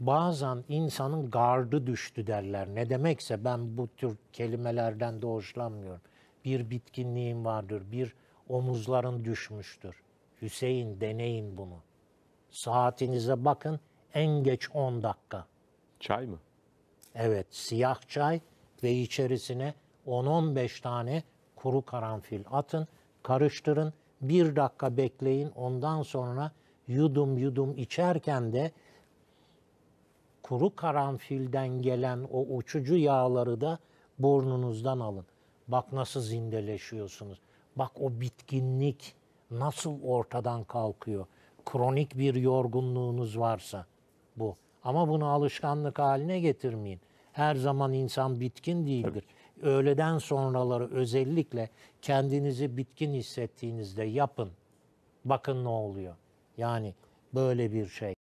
bazen insanın gardı düştü derler. Ne demekse ben bu tür kelimelerden de hoşlanmıyorum. Bir bitkinliğin vardır, bir omuzların düşmüştür. Hüseyin deneyin bunu. Saatinize bakın en geç 10 dakika. Çay mı? Evet, siyah çay ve içerisine 10-15 tane kuru karanfil atın, karıştırın, bir dakika bekleyin. Ondan sonra yudum yudum içerken de kuru karanfilden gelen o uçucu yağları da burnunuzdan alın. Bak nasıl zindeleşiyorsunuz. Bak o bitkinlik nasıl ortadan kalkıyor. Kronik bir yorgunluğunuz varsa bu. Ama bunu alışkanlık haline getirmeyin. Her zaman insan bitkin değildir. Tabii. Öğleden sonraları özellikle kendinizi bitkin hissettiğinizde yapın. Bakın ne oluyor. Yani böyle bir şey.